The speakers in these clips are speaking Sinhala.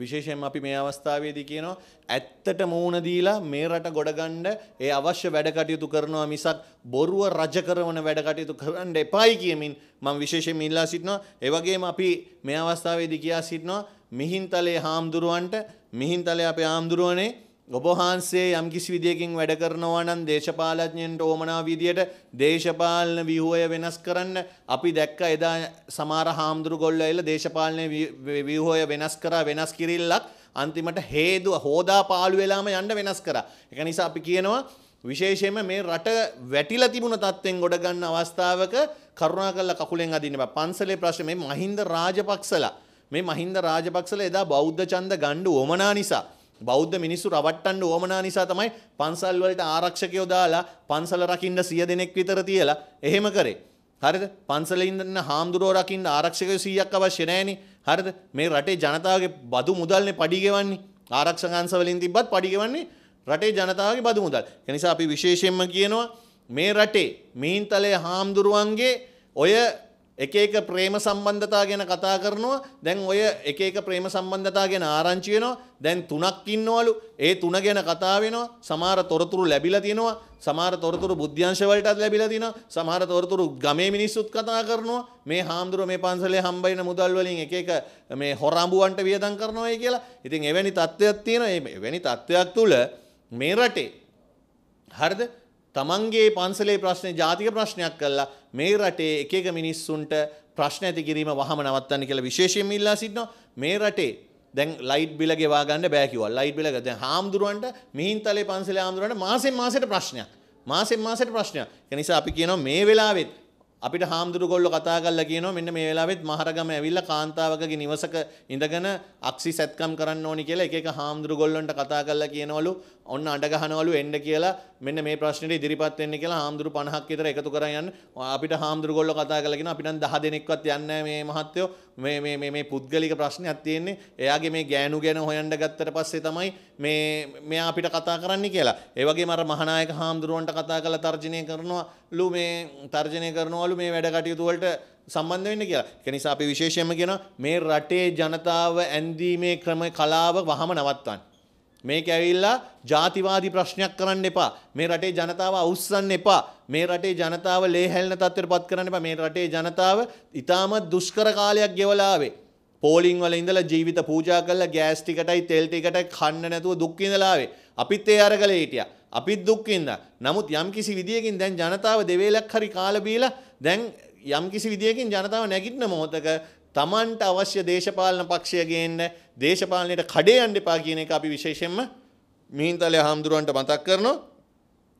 විශේෂයෙන් අපි මේ අවස්ථාවේදී කියනවා ඇත්තට මූණ දීලා මේ රට ගොඩගන්න ඒ අවශ්‍ය වැඩ කටයුතු කරනවා මිසක් බොරුව රජ කරන වැඩ කටයුතු කරන්න එපායි කියමින් මම විශේෂයෙන් ඉල්ලා සිටිනවා ඒ වගේම අපි මේ අවස්ථාවේදී කියා සිටිනවා මිහින්තලේ හාමුදුරුවන්ට මිහින්තලේ අපේ හාමුදුරුවනේ ඔබහන්සේ යම් කිසි විදියකින් වැඩ කරනවා නම් දේශපාලඥයන්ට ඕමනා විදියට දේශපාලන ව්‍යුහය වෙනස් කරන්න අපි දැක්ක එදා සමහර හාමුදුරු ගොල්ලෝ ඇවිල්ලා දේශපාලන ව්‍යුහය වෙනස් කරා වෙනස් කිරිල්ලක් අන්තිමට හේදුව හෝදා පාළු වෙලාම යන්න වෙනස් කරා. ඒක නිසා අපි කියනවා විශේෂයෙන්ම මේ රට වැටිලා තිබුණ තත්ත්වෙන් ගොඩ ගන්න අවස්ථාවක කරුණාකරලා කකුලෙන් අදින්න බෑ. පන්සලේ ප්‍රශ්නේ මේ මහින්ද රාජපක්ෂලා මේ මහින්ද රාජපක්ෂලා එදා බෞද්ධ ඡන්ද ගන්න ඕමනා නිසා බෞද්ධ මිනිස්සු රවට්ටන්න ඕමනා නිසා තමයි පන්සල් වලට ආරක්ෂකයෝ දාලා පන්සල රකින්න සිය දෙනෙක් විතර තියලා එහෙම කරේ. හරිද? පන්සලේ ඉන්න හාමුදුරුවෝ රකින්න ආරක්ෂකයෝ 100ක් අවශ්‍ය නැහෙනේ. හරිද? මේ රටේ ජනතාවගේ බදු මුදල්නේ පඩි ගෙවන්නේ. ආරක්ෂක අංශවලින් තිබ්බත් පඩි ගෙවන්නේ රටේ ජනතාවගේ බදු මුදල්. ඒ නිසා අපි විශේෂයෙන්ම කියනවා මේ රටේ මීන්තලේ හාමුදුරුවන්ගේ ඔය එක එක ප්‍රේම සම්බන්ධතා ගැන කතා කරනවා දැන් ඔය එක එක ප්‍රේම සම්බන්ධතා ගැන ආරංචි වෙනවා දැන් තුනක් ඉන්නවලු ඒ තුන ගැන කතා වෙනවා සමහර තොරතුරු ලැබිලා තිනවා සමහර තොරතුරු බුද්ධ්‍යංශ වලටත් ලැබිලා තිනවා සමහර තොරතුරු ගමේ මිනිස්සුත් කතා කරනවා මේ හාමුදුරුව මේ පන්සලේ හම්බ මුදල් වලින් එක එක මේ හොරඹුවන්ට වියදම් කරනවායි කියලා ඉතින් එවැනි තත්ත්වයක් තියෙනවා එවැනි තත්ත්වයක් තුල මේ රටේ හරිද තමන්ගේ පන්සලේ ප්‍රශ්නය ජාතික ප්‍රශ්නයක් කල්ලා මේ රටේ එක එක මිනිස්සුන්ට ප්‍රශ්න ඇති කිරීම වහම නවත්තන්න කියලා විශේෂයෙන් ඉල්ලා සිටිනවා මේ රටේ දැන් ලයිට් බිල ගෙවා ගන්න බෑ කිව්වා ලයිට් බිල දැන් හාමුදුරුවන්ට මිහින්තලේ පන්සලේ හාමුදුරුවන්ට මාසෙන් මාසෙට ප්‍රශ්නයක් මාසෙන් මාසෙට ප්‍රශ්නයක් ඒ නිසා අපි කියනවා මේ වෙලාවෙත් අපිට හාමුදුරු ගොල්ලෝ කතා කරලා කියනවා මෙන්න මේ වෙලාවෙත් මහරගම ඇවිල්ලා කාන්තාවකගේ නිවසක ඉඳගෙන අක්සි සැත්කම් කරන්න ඕනි කියලා එක එක හාමුදුරු ගොල්ලන්ට කතා කරලා කියනවලු ඔන්න අඬ ගහනවලු එන්න කියලා මෙන්න මේ ප්‍රශ්නෙට ඉදිරිපත් වෙන්න කියලා හාමුදුරු 50ක් විතර එකතු කරන් යන්න අපිට හාමුදුරු ගොල්ලෝ කතා කරලා කියනවා අපිට නම් 10 දෙනෙක්වත් යන්නේ මේ මහත්තයෝ මේ මේ මේ මේ පුද්ගලික ප්‍රශ්නයක් තියෙන්නේ එයාගේ මේ ගෑනු ගැන හොයන්න ගත්තට පස්සේ තමයි මේ මෙයා අපිට කතා කරන්න කියලා ඒ වගේම අර මහානායක හාමුදුරුවන්ට කතා කරලා තර්ජනය කරනවා ලු මේ තර්ජනය කරනවලු මේ වැඩ කටයුතුවලට සම්බන්ධ වෙන්න කියලා. ඒක නිසා අපි විශේෂයෙන්ම කියනවා මේ රටේ ජනතාව ඇඳීමේ ක්‍රම කලාව වහම නවත්තන්න. මේක ඇවිල්ලා ජාතිවාදී ප්‍රශ්නයක් කරන්න එපා. මේ රටේ ජනතාව අවුස්සන්න එපා. මේ රටේ ජනතාව ලේහැල්න තත්ත්වයටපත් කරන්න එපා. මේ රටේ ජනතාව ඉතාමත් දුෂ්කර කාලයක් ගෙවලා ආවේ. පෝලිං වල ඉඳලා ජීවිත පූජා කරලා ගෑස් ටිකටයි තෙල් ටිකටයි කන්න නැතුව දුක් විඳලා ආවේ. අපිත් ඒ අරගලේ හිටියා. අපිත් දුක් විඳා. නමුත් යම්කිසි විදියකින් දැන් ජනතාව දෙවේලක් හරි කාලා බීලා දැන් යම්කිසි විදියකින් ජනතාව නැගිටින මොහොතක Tamanට අවශ්‍ය දේශපාලන පක්ෂය ගේන්න දේශපාලනයට කඩේ යන්න එපා කියන එක අපි විශේෂයෙන්ම මිහින්තලේ හාමුදුරුවන්ට මතක් කරනවා.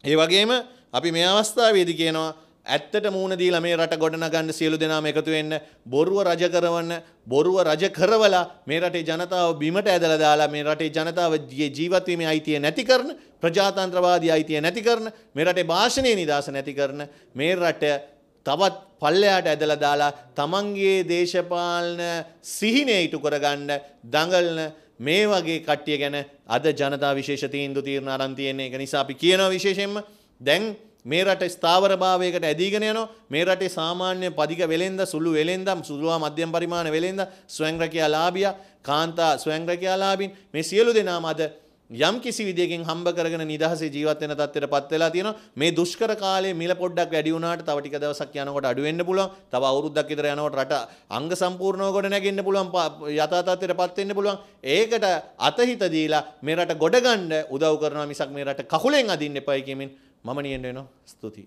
ඒ වගේම අපි මේ අවස්ථාවේදී කියනවා ඇත්තට මූුණ දීලා මේ රට ගොඩනගන්න සියලු දෙනාම එකතු වෙන්න බොරුව රජ කරවන්න බොරුව රජ කරවලා මේ රටේ ජනතාව බිමට ඇදලා දාලා මේ රටේ ජනතාව ජීවත් වීමේ අයිතිය නැති කරන ප්‍රජාතන්ත්‍රවාදී අයිතිය නැති කරන මේ රටේ භාෂණයේ නිදහස නැති කරන මේ රට තවත් පල්ලයාට ඇදලා දාලා තමන්ගේ දේශපාලන සිහිනය ඉටු කරගන්න දඟලන මේ වගේ කට්ටිය ගැන අද ජනතා විශේෂ තීන්දුව තීරණ අරන් තියෙන එක නිසා අපි කියනවා විශේෂයෙන්ම දැන් මේ රට ස්ථාවරභාවයකට ඇදීගෙන යනවා මේ රටේ සාමාන්‍ය පදික වෙලෙන්ද සුළු වෙලෙන්දම් සුළුවා මධ්‍යම පරිමාණ වෙලෙන්ද ස්වයංරැකියාලාභියා කාන්තා ස්වයංරැකියාලාභින් මේ සියලු දෙනාම අද යම් කිසි විදියකින් හම්බ කරගෙන නිදහසේ ජීවත් වෙන තත්ත්වයට පත් වෙලා තියෙනවා මේ දුෂ්කර කාලේ මිල පොඩ්ඩක් වැඩි වුණාට තව ටික දවසක් යනකොට අඩු වෙන්න පුළුවන් තව අවුරුද්දක් විතර යනකොට රට අංග සම්පූර්ණව ගොඩ නැගෙන්න පුළුවන් යථා තත්ත්වයට පත් වෙන්න පුළුවන් ඒකට අතහිත දීලා මේ රට ගොඩ ගන්න උදව් කරනවා මිසක් මේ රට කකුලෙන් අදින්න එපයි කියමින් మమని అండేనో స్థుతి